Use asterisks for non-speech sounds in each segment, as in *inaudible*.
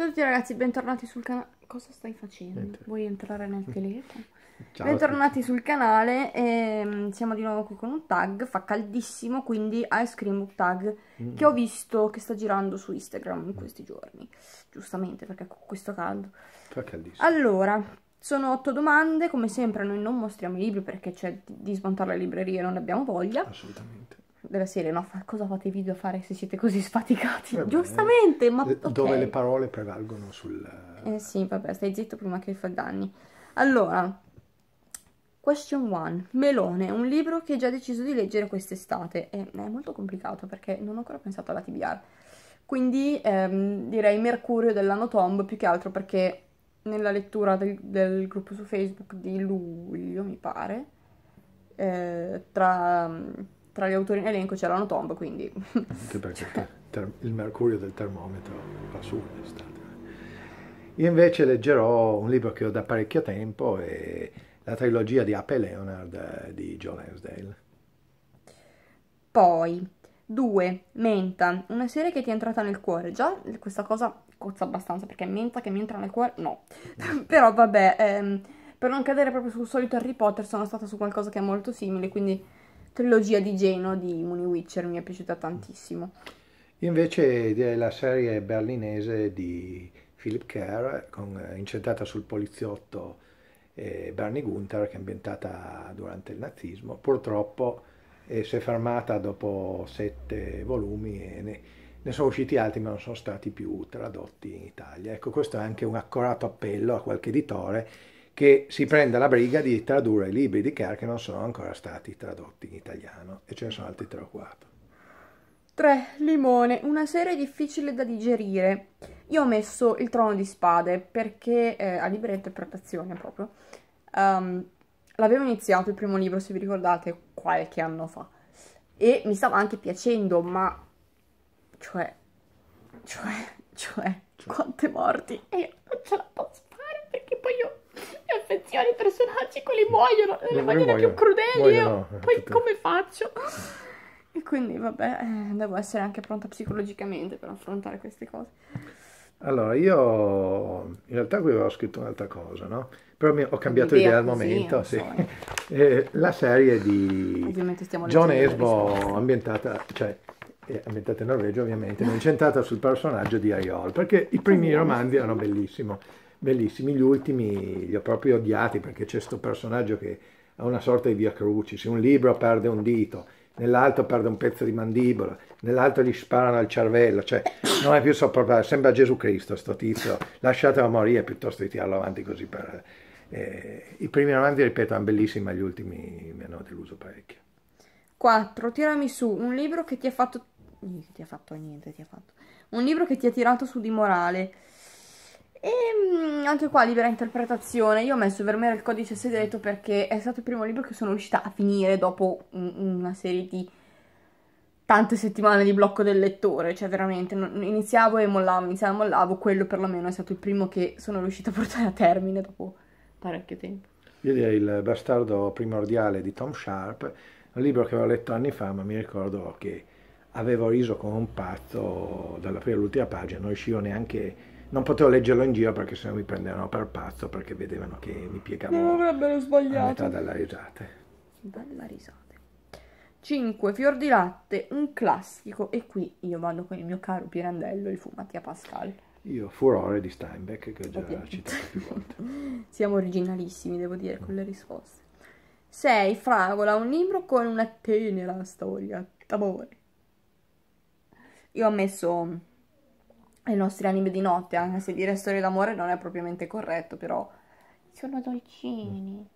Ciao a tutti ragazzi, bentornati sul canale. Cosa stai facendo? Niente. Vuoi entrare nel *laughs* telefono? Ciao bentornati sul canale, ehm, siamo di nuovo qui con un tag, fa caldissimo, quindi ice cream tag mm. che ho visto che sta girando su Instagram in questi giorni, giustamente perché con questo caldo. Fa caldissimo. Allora, sono otto domande, come sempre noi non mostriamo i libri perché c'è di smontare la libreria e non abbiamo voglia. Assolutamente della serie, no, cosa fate i video a fare se siete così *laughs* sfaticati? Vabbè, eh Giustamente, ma... Okay. Eh, dove le parole prevalgono sul... Eh sì, vabbè, stai zitto prima che fa danni. Allora, question 1. Melone, un libro che ho già deciso di leggere quest'estate. E eh, è molto complicato perché non ho ancora pensato alla TBR. Quindi ehm, direi Mercurio dell'anno Tomb più che altro perché nella lettura del, del gruppo su Facebook di luglio, mi pare, eh, tra tra gli autori in elenco c'erano Tom, quindi... Anche perché cioè. ter- il mercurio del termometro va su in estate. Io invece leggerò un libro che ho da parecchio tempo, e la trilogia di Ape Leonard eh, di John Lansdale. Poi, 2. Menta, una serie che ti è entrata nel cuore. Già questa cosa cozza abbastanza perché Menta che mi entra nel cuore, no. *laughs* Però vabbè, ehm, per non cadere proprio sul solito Harry Potter sono stata su qualcosa che è molto simile, quindi trilogia di Geno di Muni Witcher, mi è piaciuta tantissimo. Io invece direi la serie berlinese di Philip Kerr, con, eh, incentrata sul poliziotto eh, Bernie Gunther, che è ambientata durante il nazismo. Purtroppo eh, si è fermata dopo sette volumi e ne, ne sono usciti altri ma non sono stati più tradotti in Italia. Ecco, questo è anche un accorato appello a qualche editore che si prenda la briga di tradurre i libri di Kerr che non sono ancora stati tradotti in italiano e ce ne sono altri 3 o 4. 3. Limone, una serie difficile da digerire. Io ho messo Il Trono di Spade perché eh, a libera interpretazione proprio. Um, l'avevo iniziato il primo libro, se vi ricordate, qualche anno fa. E mi stava anche piacendo, ma... Cioè... Cioè... Cioè... cioè. Quante morti! E io non ce la posso mi affezioni i personaggi, quelli muoiono nelle eh, maniere più crudeli. Io eh, poi Tutto. come faccio? E quindi, vabbè, eh, devo essere anche pronta psicologicamente per affrontare queste cose. Allora, io in realtà qui avevo scritto un'altra cosa, no? Però ho cambiato idea, idea al momento, sì. So. *laughs* la serie di John Esbo ambientata, cioè ambientata in Norvegia ovviamente, ma incentrata sul personaggio di Aiol, perché i primi romanzi erano bellissimi bellissimi. Gli ultimi li ho proprio odiati perché c'è questo personaggio che ha una sorta di via crucis, in un libro perde un dito, nell'altro perde un pezzo di mandibola, nell'altro gli sparano al cervello, cioè non è più sopportabile, sembra Gesù Cristo sto tizio, lasciatelo morire piuttosto di tirarlo avanti così per... Eh, I primi romanzi, ripeto, erano bellissimi, ma gli ultimi mi hanno deluso parecchio. 4. Tirami su un libro che ti ha fatto... ti ha fatto niente, ti ha fatto... Un libro che ti ha tirato su di morale. E ehm, anche qua libera interpretazione, io ho messo Vermeer il codice segreto perché è stato il primo libro che sono riuscita a finire dopo una serie di tante settimane di blocco del lettore, cioè veramente iniziavo e mollavo, iniziavo e mollavo, quello perlomeno è stato il primo che sono riuscita a portare a termine dopo parecchio tempo. Io direi il bastardo primordiale di Tom Sharp, un libro che avevo letto anni fa, ma mi ricordo che avevo riso come un pazzo dalla prima all'ultima pagina, non riuscivo neanche non potevo leggerlo in giro perché sennò mi prendevano per pazzo perché vedevano che mi piegavo. Non avrebbero sbagliato. A metà dalla risata. Dalla risata. 5. Fior di latte, un classico. E qui io vado con il mio caro Pirandello, il fumati a Pascal. Io, furore di Steinbeck, che ho già Ovviamente. citato più volte. *laughs* Siamo originalissimi, devo dire, con le risposte. 6. Fragola, un libro con una tenera storia d'amore. Io ho messo ai nostri anime di notte, anche se dire storie d'amore non è propriamente corretto, però sono dolcini.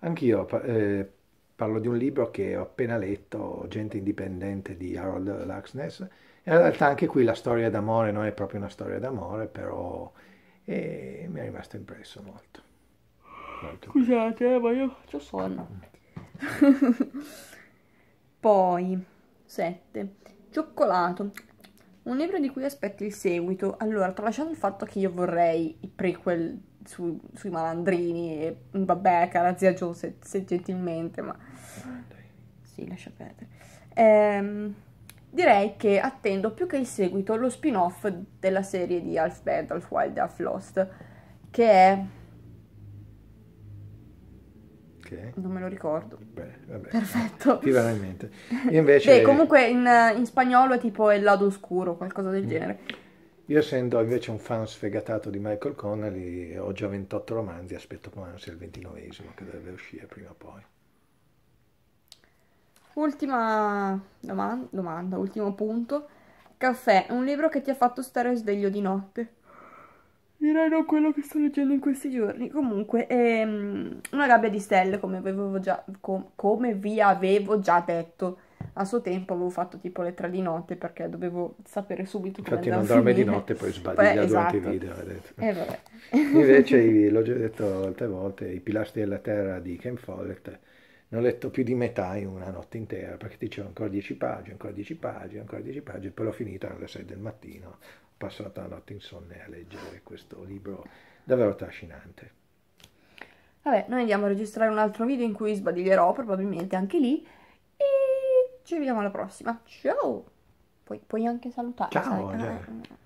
Anch'io eh, parlo di un libro che ho appena letto, Gente indipendente di Harold Laxness. In realtà anche qui la storia d'amore non è proprio una storia d'amore, però eh, mi è rimasto impresso molto. molto. Scusate, eh, ma io ho sonno. *laughs* Poi, 7. Cioccolato. Un libro di cui aspetto il seguito. Allora, tralasciando il fatto che io vorrei i prequel su, sui malandrini e vabbè, cara zia Jo, se, se, gentilmente, ma... Sì, lascia perdere. Ehm, direi che attendo più che il seguito lo spin-off della serie di Half Bad, Half Wild, Half Lost, che è Okay. Non me lo ricordo. Beh, vabbè. Perfetto. Ti verrà in mente. invece... Beh, comunque in, in, spagnolo è tipo El lado oscuro, qualcosa del mm. genere. Io essendo invece un fan sfegatato di Michael Connelly, ho già 28 romanzi, aspetto con sia il 29esimo che dovrebbe uscire prima o poi. Ultima domanda, domanda, ultimo punto. Caffè, un libro che ti ha fatto stare sveglio di notte direi non quello che sto leggendo in questi giorni. Comunque, ehm, una gabbia di stelle, come, avevo già, com come vi avevo già detto. A suo tempo avevo fatto tipo le tre di notte perché dovevo sapere subito come Infatti non dorme di notte e poi sbaglia esatto. durante i esatto. video. Eh, vabbè. Invece, l'ho già detto altre volte, i pilastri della terra di Ken Follett ne ho letto più di metà in una notte intera perché dicevo ancora 10 pagine, ancora 10 pagine, ancora 10 pagine, poi l'ho finita alle 6 del mattino, ho passato la notte insonne a leggere questo libro davvero trascinante. Vabbè, noi andiamo a registrare un altro video in cui sbadiglierò probabilmente anche lì e ci vediamo alla prossima. Ciao! Puoi, puoi anche salutare. Ciao! Eh.